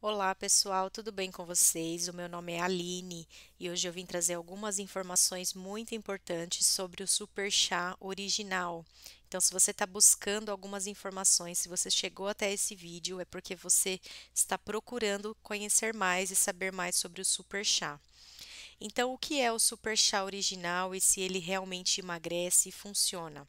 Olá pessoal, tudo bem com vocês? O meu nome é Aline e hoje eu vim trazer algumas informações muito importantes sobre o super chá original. Então, se você está buscando algumas informações, se você chegou até esse vídeo, é porque você está procurando conhecer mais e saber mais sobre o super chá. Então, o que é o Super Chá original e se ele realmente emagrece e funciona?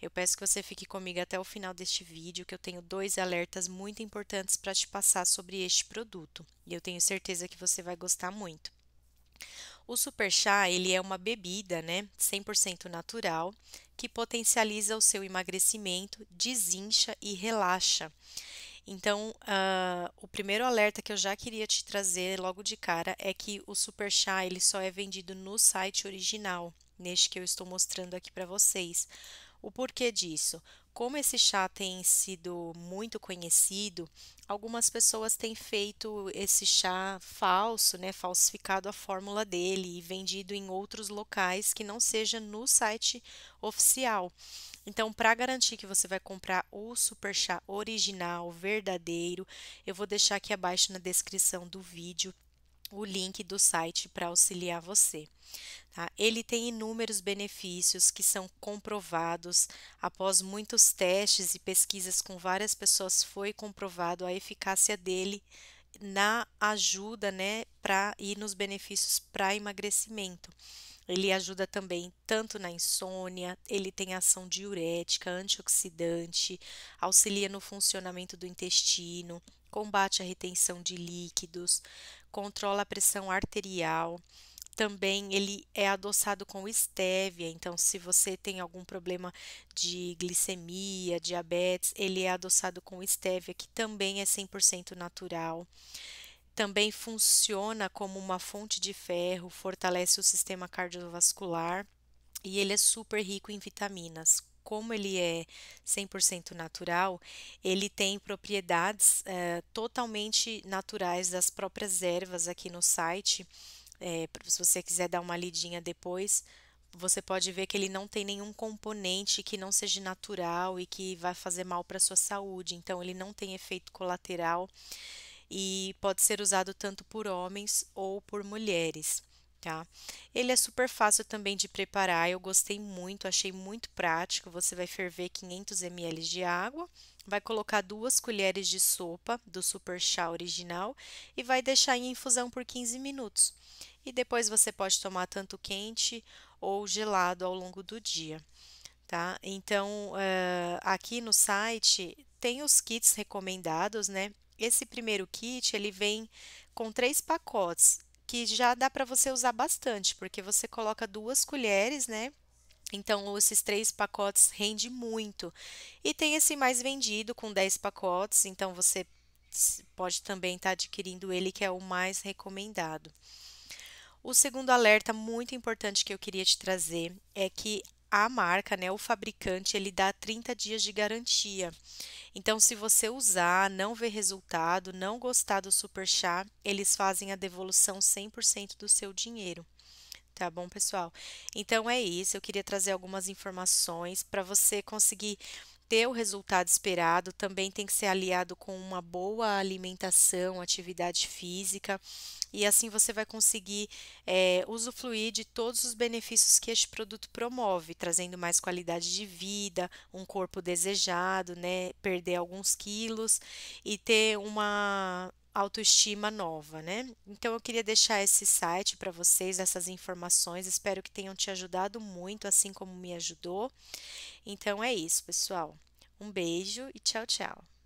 Eu peço que você fique comigo até o final deste vídeo, que eu tenho dois alertas muito importantes para te passar sobre este produto. E eu tenho certeza que você vai gostar muito. O super chá, ele é uma bebida, né, 100% natural, que potencializa o seu emagrecimento, desincha e relaxa. Então, uh, o primeiro alerta que eu já queria te trazer logo de cara é que o super chá ele só é vendido no site original, neste que eu estou mostrando aqui para vocês. O porquê disso? Como esse chá tem sido muito conhecido, algumas pessoas têm feito esse chá falso, né, falsificado a fórmula dele e vendido em outros locais que não seja no site oficial. Então, para garantir que você vai comprar o super chá original, verdadeiro, eu vou deixar aqui abaixo na descrição do vídeo o link do site para auxiliar você. Tá? Ele tem inúmeros benefícios que são comprovados após muitos testes e pesquisas com várias pessoas foi comprovado a eficácia dele na ajuda, né, para e nos benefícios para emagrecimento. Ele ajuda também tanto na insônia, ele tem ação diurética, antioxidante, auxilia no funcionamento do intestino, combate a retenção de líquidos, controla a pressão arterial. Também ele é adoçado com estévia, então se você tem algum problema de glicemia, diabetes, ele é adoçado com estévia, que também é 100% natural também funciona como uma fonte de ferro, fortalece o sistema cardiovascular e ele é super rico em vitaminas, como ele é 100% natural, ele tem propriedades é, totalmente naturais das próprias ervas aqui no site. É, se você quiser dar uma lidinha depois, você pode ver que ele não tem nenhum componente que não seja natural e que vai fazer mal para a sua saúde. Então, ele não tem efeito colateral e pode ser usado tanto por homens ou por mulheres tá? Ele é super fácil também de preparar, eu gostei muito, achei muito prático. Você vai ferver 500 ml de água, vai colocar duas colheres de sopa do super chá original e vai deixar em infusão por 15 minutos. E depois você pode tomar tanto quente ou gelado ao longo do dia. Tá? Então, uh, aqui no site tem os kits recomendados, né? Esse primeiro kit, ele vem com três pacotes, que já dá para você usar bastante, porque você coloca duas colheres, né? Então, esses três pacotes rende muito. E tem esse mais vendido com 10 pacotes, então você pode também estar tá adquirindo ele, que é o mais recomendado. O segundo alerta muito importante que eu queria te trazer é que a marca, né, o fabricante, ele dá 30 dias de garantia. Então, se você usar, não ver resultado, não gostar do super chá, eles fazem a devolução 100% do seu dinheiro. Tá bom, pessoal? Então é isso. Eu queria trazer algumas informações para você conseguir ter o resultado esperado também tem que ser aliado com uma boa alimentação, atividade física, e assim você vai conseguir é, usufruir de todos os benefícios que este produto promove, trazendo mais qualidade de vida, um corpo desejado, né, perder alguns quilos e ter uma autoestima nova, né? Então eu queria deixar esse site para vocês, essas informações, espero que tenham te ajudado muito, assim como me ajudou. Então é isso, pessoal. Um beijo e tchau, tchau.